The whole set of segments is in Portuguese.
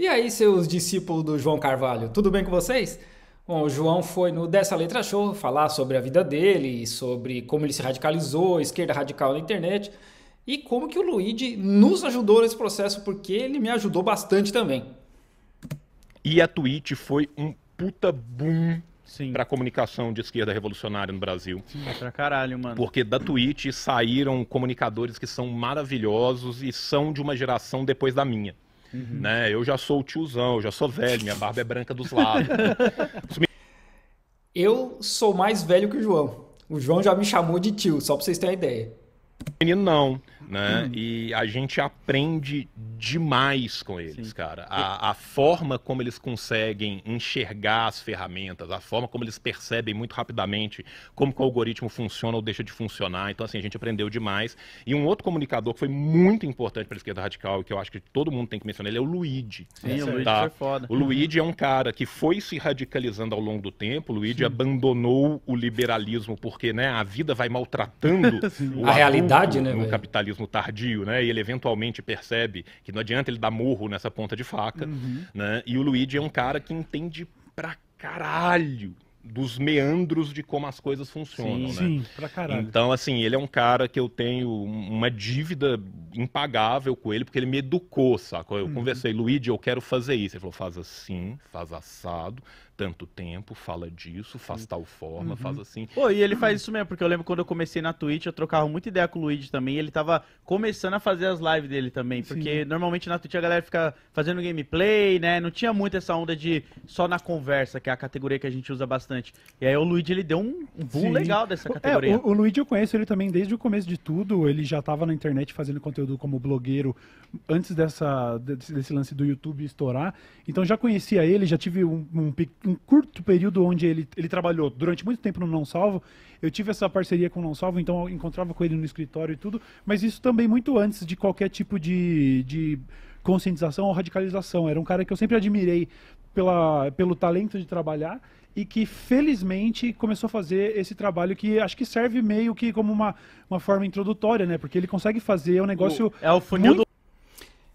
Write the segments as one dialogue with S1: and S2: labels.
S1: E aí, seus discípulos do João Carvalho, tudo bem com vocês? Bom, o João foi no Dessa Letra Show falar sobre a vida dele, sobre como ele se radicalizou, esquerda radical na internet, e como que o Luigi nos ajudou nesse processo, porque ele me ajudou bastante também.
S2: E a Twitch foi um puta boom Sim. pra comunicação de esquerda revolucionária no Brasil. Sim, é pra caralho, mano. Porque da Twitch saíram comunicadores que são maravilhosos e são de uma geração depois da minha. Uhum. Né? Eu já sou o tiozão, eu já sou velho, minha barba é branca dos lados.
S1: eu sou mais velho que o João. O João já me chamou de tio, só pra vocês terem uma ideia
S2: menino não, né? Hum. E a gente aprende demais com eles, Sim. cara. A, a, forma como eles conseguem enxergar as ferramentas, a forma como eles percebem muito rapidamente como o algoritmo funciona ou deixa de funcionar. Então, assim, a gente aprendeu demais. E um outro comunicador que foi muito importante para a esquerda radical e que eu acho que todo mundo tem que mencionar, ele é o Luigi. Sim, é, o Luigi tá? foi foda. O Luigi uhum. é um cara que foi se radicalizando ao longo do tempo. O Luigi Sim. abandonou o liberalismo porque, né, a vida vai maltratando a realidade no, né, no capitalismo tardio, né? E ele eventualmente percebe que não adianta ele dar murro nessa ponta de faca, uhum. né? E o Luigi é um cara que entende pra caralho dos meandros de como as coisas funcionam, sim, né? Sim, pra caralho. Então, assim, ele é um cara que eu tenho uma dívida impagável com ele, porque ele me educou, sacou? Eu uhum. conversei, Luigi, eu quero fazer isso. Ele falou, faz assim, faz assado, tanto tempo, fala disso, faz uhum. tal forma, uhum. faz assim. Pô, e ele faz isso mesmo, porque eu lembro quando eu comecei na Twitch, eu trocava muita ideia com o Luigi também, ele tava começando a fazer as lives dele também, porque Sim. normalmente na Twitch a galera fica fazendo gameplay, né? Não tinha muito essa onda de só na conversa, que é a categoria que a gente usa bastante bastante. E aí o Luigi ele deu um boom Sim. legal dessa é, categoria. É, o, o, Luigi eu conheço ele também desde o começo de tudo. Ele já estava na internet fazendo conteúdo como blogueiro antes dessa, desse, desse, lance do YouTube estourar. Então já conhecia ele, já tive um, um, um curto período onde ele, ele trabalhou durante muito tempo no Não Salvo. Eu tive essa parceria com o Não Salvo, então eu encontrava com ele no escritório e tudo. Mas isso também muito antes de qualquer tipo de, de conscientização ou radicalização. Era um cara que eu sempre admirei pela, pelo talento de trabalhar e que felizmente começou a fazer esse trabalho que acho que serve meio que como uma, uma forma introdutória, né? Porque ele consegue fazer é um negócio. é o funil muito... do...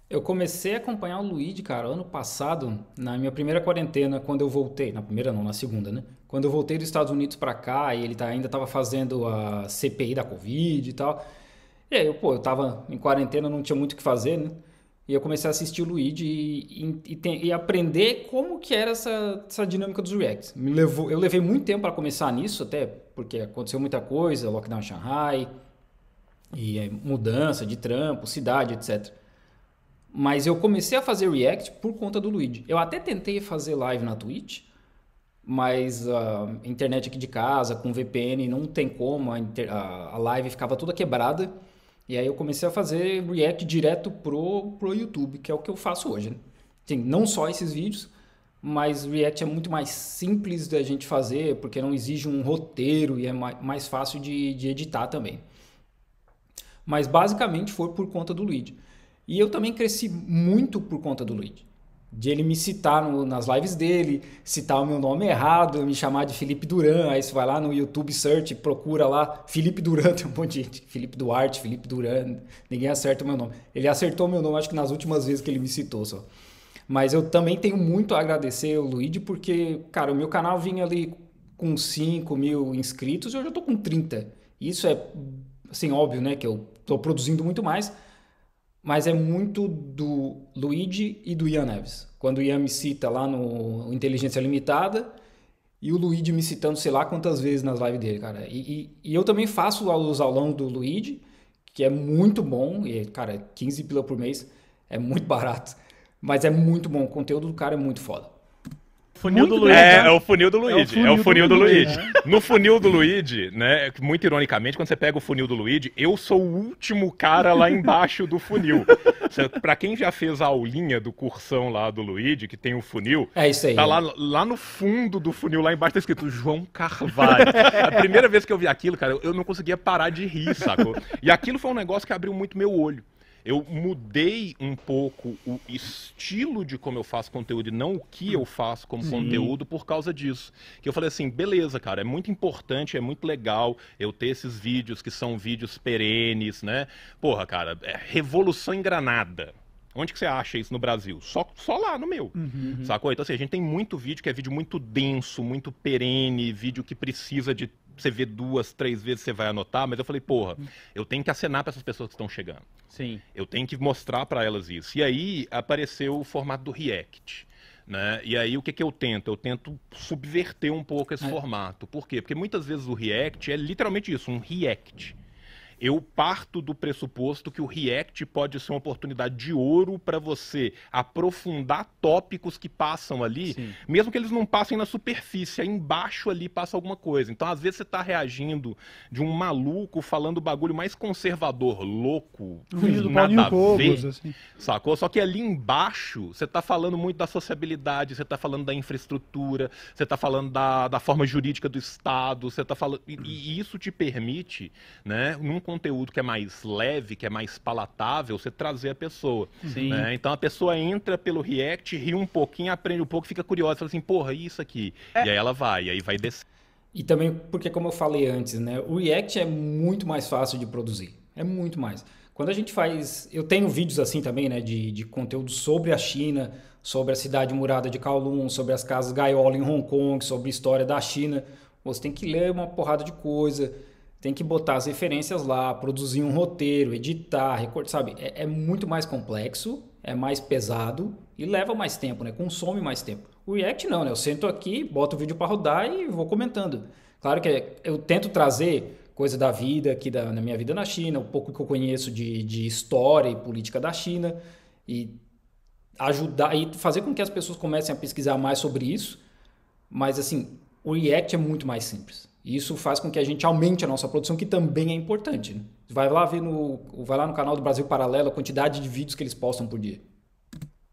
S1: Eu comecei a acompanhar o Luigi, cara, ano passado, na minha primeira quarentena, quando eu voltei, na primeira não, na segunda, né? Quando eu voltei dos Estados Unidos para cá e ele tá, ainda tava fazendo a CPI da Covid e tal. E aí, eu, pô, eu tava em quarentena, não tinha muito o que fazer, né? E eu comecei a assistir o Luigi e, e, e, e aprender como que era essa, essa dinâmica dos Reacts. Me levou, eu levei muito tempo para começar nisso, até porque aconteceu muita coisa, lockdown em Shanghai, e é, mudança de trampo, cidade, etc. Mas eu comecei a fazer React por conta do Luigi. Eu até tentei fazer live na Twitch, mas a internet aqui de casa, com VPN, não tem como, a, a live ficava toda quebrada. E aí eu comecei a fazer react direto pro, pro YouTube, que é o que eu faço hoje. Né? não só esses vídeos, mas React é muito mais simples da gente fazer, porque não exige um roteiro e é mais fácil de, de editar também. Mas basicamente foi por conta do lead. E eu também cresci muito por conta do lead. De ele me citar no, nas lives dele, citar o meu nome errado, me chamar de Felipe Duran. Aí você vai lá no YouTube Search, procura lá Felipe Duran, tem um monte de gente. Felipe Duarte, Felipe Duran, ninguém acerta o meu nome. Ele acertou o meu nome, acho que nas últimas vezes que ele me citou só. Mas eu também tenho muito a agradecer o Luigi, porque, cara, o meu canal vinha ali com 5 mil inscritos e hoje eu tô com 30. Isso é, assim, óbvio, né? Que eu tô produzindo muito mais mas é muito do Luigi e do Ian Neves. Quando o Ian me cita lá no Inteligência Limitada e o Luigi me citando sei lá quantas vezes nas lives dele, cara. E, e, e eu também faço os aulão do Luigi, que é muito bom, e, cara, 15 pila por mês é muito barato, mas é muito bom, o conteúdo do cara é muito foda. Funil do Luigi. Né? É, é o funil do Luigi. É o funil é do, Luigi. Né?
S2: No funil do Luigi, né? Muito ironicamente, quando você pega o funil do Luigi, eu sou o último cara lá embaixo do funil. Para quem já fez a aulinha do cursão lá do Luigi, que tem o funil. É isso aí. Tá lá, lá no fundo do funil, lá embaixo, tá escrito João Carvalho. a primeira vez que eu vi aquilo, cara, eu não conseguia parar de rir, sacou? E aquilo foi um negócio que abriu muito meu olho eu mudei um pouco o estilo de como eu faço conteúdo e não o que eu faço como Sim. conteúdo por causa disso. Que eu falei assim, beleza, cara, é muito importante, é muito legal eu ter esses vídeos que são vídeos perenes, né? Porra, cara, é revolução granada. Onde que você acha isso no Brasil? Só, só lá no meu. Uhum, uhum. Sacou? Então, assim, a gente tem muito vídeo que é vídeo muito denso, muito perene, vídeo que precisa de você vê duas, três vezes, você vai anotar, mas eu falei, porra, uhum. eu tenho que acenar para essas pessoas que estão chegando. Sim. Eu tenho que mostrar para elas isso. E aí apareceu o formato do React. Né? E aí o que, que eu tento? Eu tento subverter um pouco esse é. formato. Por quê? Porque muitas vezes o React é literalmente isso, um React. Eu parto do pressuposto que o React pode ser uma oportunidade de ouro para você aprofundar tópicos que passam ali, Sim. mesmo que eles não passem na superfície, aí embaixo ali passa alguma coisa. Então, às vezes, você está reagindo de um maluco falando o bagulho mais conservador, louco, nada a Cobos, assim. sacou? Só que ali embaixo, você está falando muito da sociabilidade, você está falando da infraestrutura, você está falando da, da forma jurídica do Estado, você está falando... E, e isso te permite, né, num conteúdo que é mais leve, que é mais palatável, você trazer a pessoa. Né? Então a pessoa entra pelo React,
S1: ri um pouquinho, aprende um pouco, fica curiosa, fala assim, porra, isso aqui. É. E aí ela vai,
S2: e aí vai descer.
S1: E também porque, como eu falei antes, né, o React é muito mais fácil de produzir. É muito mais. Quando a gente faz. Eu tenho vídeos assim também, né? De, de conteúdo sobre a China, sobre a cidade murada de Kowloon, sobre as casas gaiola em Hong Kong, sobre a história da China. Você tem que ler uma porrada de coisa tem que botar as referências lá, produzir um roteiro, editar, recorte, sabe? É, é, muito mais complexo, é mais pesado e leva mais tempo, né? Consome mais tempo. O React não, né? Eu sento aqui, boto o vídeo para rodar e vou comentando. Claro que é, eu tento trazer coisa da vida aqui da, na minha vida na China, o pouco que eu conheço de, de história e política da China e ajudar e fazer com que as pessoas comecem a pesquisar mais sobre isso. Mas assim, o React é muito mais simples. E isso faz com que a gente aumente a nossa produção, que também é importante. Né? Vai, lá ver no, vai lá no canal do Brasil Paralelo a quantidade de vídeos que eles postam por dia.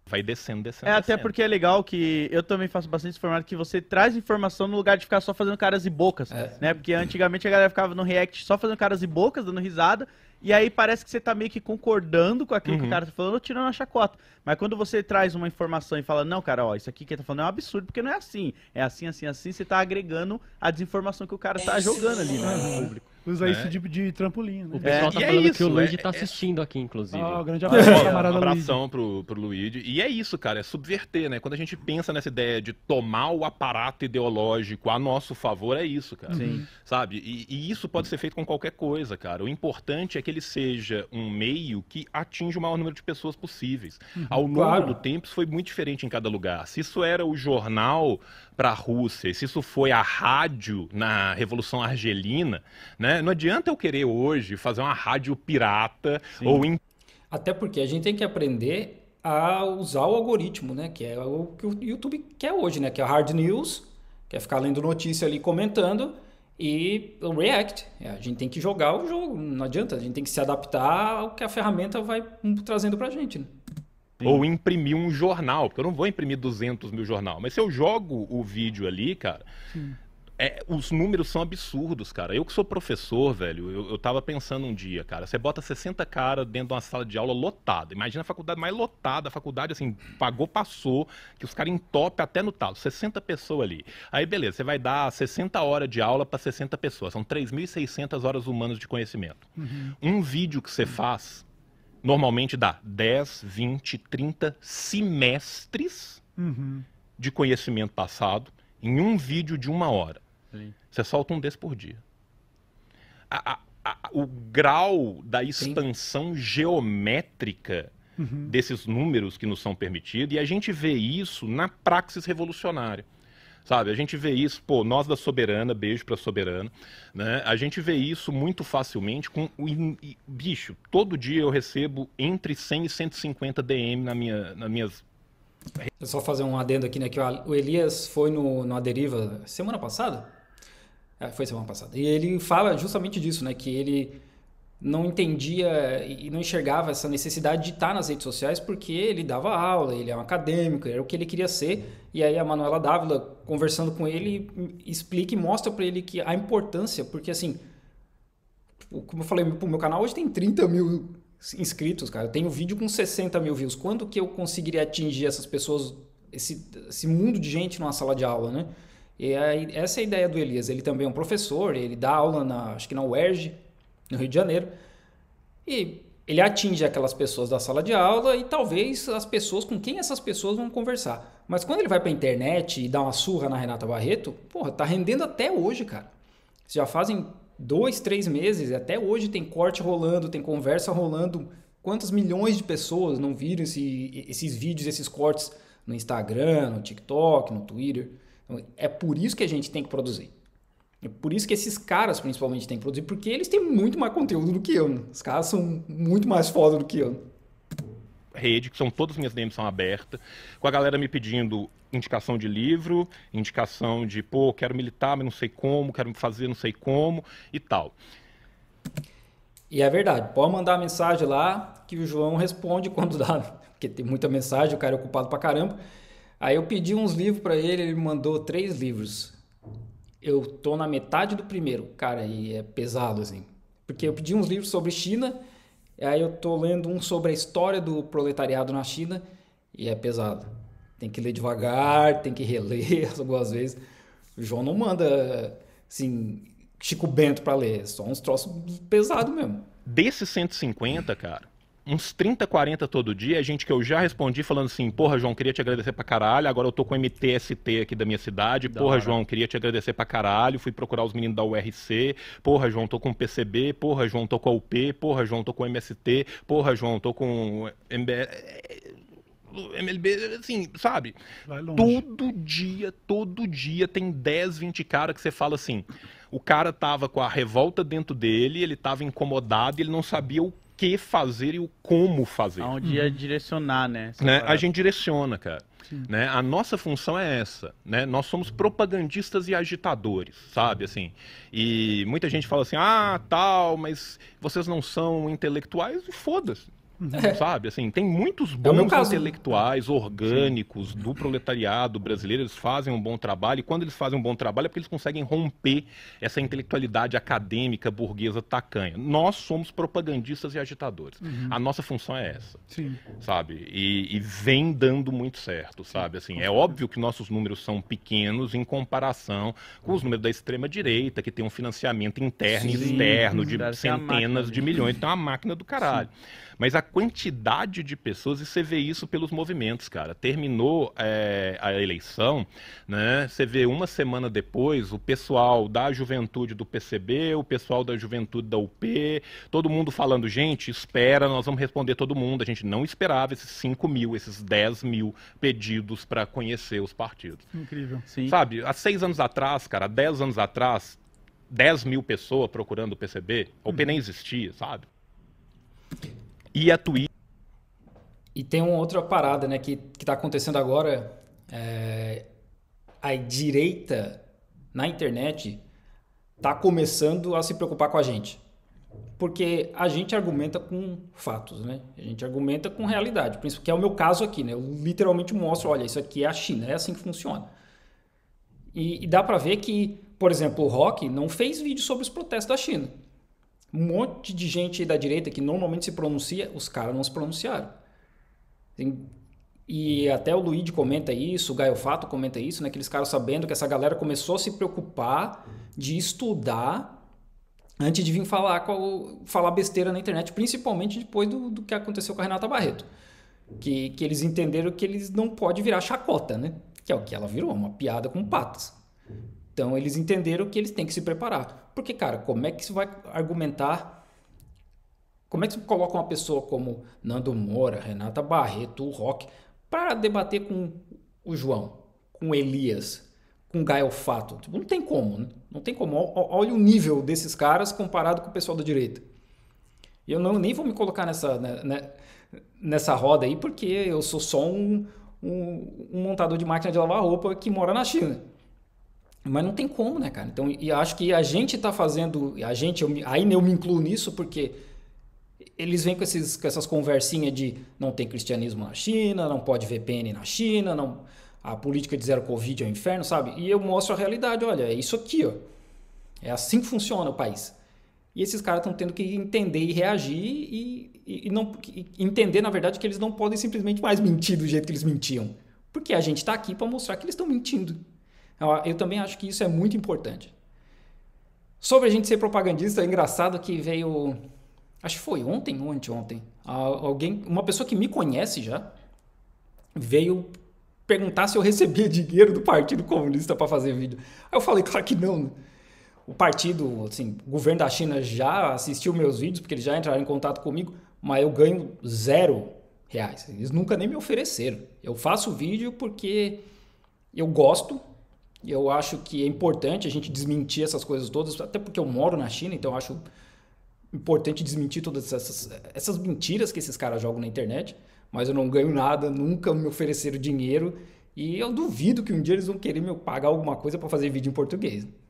S1: Vai descendo, descendo. É, descendo. até porque
S2: é legal que eu também faço bastante formato que você traz informação no lugar de ficar só fazendo caras e bocas, é. né? Porque antigamente a galera ficava no React só fazendo caras e bocas, dando risada, e aí parece que você tá meio que concordando com aquilo uhum. que o uhum. cara tá falando, tirando a chacota. Mas quando você traz uma informação e fala, não, cara, ó, isso aqui que ele tá falando é um absurdo, porque não é assim. É assim, assim, assim, você tá agregando a desinformação que o cara tá é jogando ali, né, no uhum. público. Usar isso né? de, de trampolim, né? O pessoal é, tá é falando isso, que o né? Luigi tá é. assistindo aqui, inclusive. Ah, grande abraço, ah, camarada abração Luigi. Pro, pro Luigi. E é isso, cara, é subverter, né? Quando a gente pensa nessa ideia de tomar o aparato ideológico a nosso favor, é isso, cara. Sim. Sabe? E, e isso pode ser feito com qualquer coisa, cara. O importante é que ele seja um meio que atinja o maior número de pessoas possíveis. Uhum, Ao longo claro. do tempo, isso foi muito diferente em cada lugar. Se isso era o jornal para a Rússia, se isso foi a rádio na Revolução Argelina, né? Né? Não adianta eu querer hoje fazer uma rádio pirata
S1: Sim. ou in... até porque a gente tem que aprender a usar o algoritmo, né? Que é o que o YouTube quer hoje, né? Que é hard news, quer ficar lendo notícia ali comentando e o React. É, a gente tem que jogar o jogo, não adianta, a gente tem que se adaptar ao que a ferramenta vai trazendo pra gente. Né? Ou imprimir um jornal, porque eu não
S2: vou imprimir 200 mil jornal, mas se eu jogo o vídeo ali, cara, Sim. É, os números são absurdos, cara. Eu que sou professor, velho, eu, eu tava pensando um dia, cara. Você bota 60 caras dentro de uma sala de aula lotada. Imagina a faculdade mais lotada, a faculdade, assim, pagou, passou, que os caras entopem até no talo. 60 pessoas ali. Aí, beleza, você vai dar 60 horas de aula para 60 pessoas. São 3.600 horas humanas de conhecimento. Uhum. Um vídeo que você faz, normalmente dá 10, 20, 30 semestres uhum. de conhecimento passado em um vídeo de uma hora. Você solta um desse por dia. A, a, a, o grau da expansão Sim. geométrica uhum. desses números que nos são permitidos, e a gente vê isso na praxis revolucionária. Sabe, a gente vê isso, pô, nós da Soberana, beijo pra Soberana, né? A gente vê isso muito facilmente com o bicho, todo
S1: dia eu recebo entre 100 e 150 DM na minha nas minhas eu só fazer um adendo aqui, né? Que o Elias foi no, na deriva semana passada? É, foi semana passada. E ele fala justamente disso, né? Que ele não entendia e não enxergava essa necessidade de estar nas redes sociais porque ele dava aula, ele é um acadêmico, era o que ele queria ser. E aí a Manuela Dávila, conversando com ele, explica e mostra para ele que a importância, porque assim, como eu falei, o meu canal hoje tem 30 mil inscritos, cara. Eu tenho vídeo com 60 mil views. Quando que eu conseguiria atingir essas pessoas, esse, esse mundo de gente numa sala de aula, né? E aí, essa é a ideia do Elias. Ele também é um professor, ele dá aula na, acho que na UERJ, no Rio de Janeiro. E ele atinge aquelas pessoas da sala de aula e talvez as pessoas com quem essas pessoas vão conversar. Mas quando ele vai para a internet e dá uma surra na Renata Barreto, porra, tá rendendo até hoje, cara. Já fazem dois, três meses e até hoje tem corte rolando, tem conversa rolando. Quantas milhões de pessoas não viram esse, esses vídeos, esses cortes no Instagram, no TikTok, no Twitter? Então, é por isso que a gente tem que produzir. É por isso que esses caras principalmente têm que produzir, porque eles têm muito mais conteúdo do que eu. Né? Os caras são muito mais foda do que eu.
S2: Rede, que são todas as minhas DMs são abertas, com a galera me pedindo indicação de livro, indicação de, pô, quero militar, mas não sei como, quero
S1: fazer não sei como e tal. E é verdade, pode mandar mensagem lá que o João responde quando dá, porque tem muita mensagem, o cara é ocupado pra caramba. Aí eu pedi uns livros para ele, ele mandou três livros. Eu tô na metade do primeiro, cara, e é pesado assim. Porque eu pedi uns livros sobre China, aí eu tô lendo um sobre a história do proletariado na China, e é pesado. Tem que ler devagar, tem que reler algumas vezes. O João não manda, assim, Chico Bento para ler, é só uns troços pesados mesmo. Desses 150,
S2: cara, uns 30, 40 todo dia, é gente que eu já respondi falando assim, porra, João, queria te agradecer pra caralho, agora eu tô com MTST aqui da minha cidade, da porra, hora. João, queria te agradecer pra caralho, fui procurar os meninos da URC, porra, João, tô com PCB, porra, João, tô com a UP, porra, João, tô com MST, porra, João, tô com MBL... É, é, MLB, assim, sabe? Todo dia, todo dia tem 10, 20 caras que você fala assim. O cara tava com a revolta dentro dele, ele tava incomodado, ele não sabia o que fazer e o como fazer. Onde uhum. direcionar, né? né? A gente direciona, cara. Né? A nossa função é essa, né? Nós somos propagandistas e agitadores, sabe? Assim, e muita gente fala assim, ah, tal, mas vocês não são intelectuais, foda-se. Uhum. Sabe? Assim, tem muitos é bons é intelectuais orgânicos Sim. do proletariado brasileiro, eles fazem um bom trabalho, e quando eles fazem um bom trabalho é porque eles conseguem romper essa intelectualidade acadêmica burguesa tacanha. Nós somos propagandistas e agitadores. Uhum. A nossa função é essa. Sim. Sabe? E, e, vem dando muito certo, sabe? Assim, é óbvio que nossos números são pequenos em comparação com os números da extrema direita, que tem um financiamento interno e externo de centenas de milhões. Então é uma máquina do caralho. Sim. Mas a quantidade de pessoas, e você vê isso pelos movimentos, cara. Terminou é, a eleição, né? Você vê uma semana depois o pessoal da juventude do PCB, o pessoal da juventude da UP, todo mundo falando, gente, espera, nós vamos responder todo mundo. A gente não esperava esses 5 mil, esses 10 mil pedidos para conhecer os partidos. Incrível. Sim. Sabe, há seis anos atrás, cara, há 10 anos atrás, 10 mil pessoas procurando o PCB, a UP uhum. nem existia, sabe? e a Twitch.
S1: E tem uma outra parada né, que está acontecendo agora. É, a direita na internet está começando a se preocupar com a gente. Porque a gente argumenta com fatos, né? A gente argumenta com realidade, Por que é o meu caso aqui, né? Eu literalmente mostro, olha, isso aqui é a China, é assim que funciona. E, e dá para ver que, por exemplo, o Rock não fez vídeo sobre os protestos da China. Um monte de gente da direita que normalmente se pronuncia, os caras não se pronunciaram. e até o Luigi comenta isso, o Gaio Fato comenta isso, né? Aqueles caras sabendo que essa galera começou a se preocupar de estudar antes de vir falar, qual, falar besteira na internet, principalmente depois do, do que aconteceu com a Renata Barreto. Que, que eles entenderam que eles não podem virar chacota, né? Que é o que ela virou, uma piada com patas. Então eles entenderam que eles têm que se preparar. Porque, cara, como é que você vai argumentar? Como é que você coloca uma pessoa como Nando Moura, Renata Barreto, o Rock, para debater com o João, com o Elias, com o Gael Fato? Tipo, não tem como, né? Não tem como. Olha o nível desses caras comparado com o pessoal da direita. Eu não, nem vou me colocar nessa, né, né, nessa roda aí, porque eu sou só um, um, um montador de máquina de lavar roupa que mora na China. Mas não tem como, né, cara? Então, e acho que a gente está fazendo, a gente, eu, aí eu me incluo nisso porque eles vêm com, esses, com essas conversinhas de não tem cristianismo na China, não pode VPN na China, não, a política de zero Covid é o um inferno, sabe? E eu mostro a realidade, olha, é isso aqui, ó. É assim que funciona o país. E esses caras estão tendo que entender e reagir e, e, e não e entender, na verdade, que eles não podem simplesmente mais mentir do jeito que eles mentiam. Porque a gente está aqui para mostrar que eles estão mentindo. Eu também acho que isso é muito importante. Sobre a gente ser propagandista, é engraçado que veio. Acho que foi ontem ou anteontem. Alguém, uma pessoa que me conhece já, veio perguntar se eu recebia dinheiro do Partido Comunista para fazer vídeo. Aí eu falei, claro que não. O partido, assim, o governo da China já assistiu meus vídeos, porque eles já entraram em contato comigo, mas eu ganho zero reais. Eles nunca nem me ofereceram. Eu faço vídeo porque eu gosto eu acho que é importante a gente desmentir essas coisas todas, até porque eu moro na China, então acho importante desmentir todas essas, essas mentiras que esses caras jogam na internet. Mas eu não ganho nada, nunca me ofereceram dinheiro e eu duvido que um dia eles vão querer me pagar alguma coisa para fazer vídeo em português.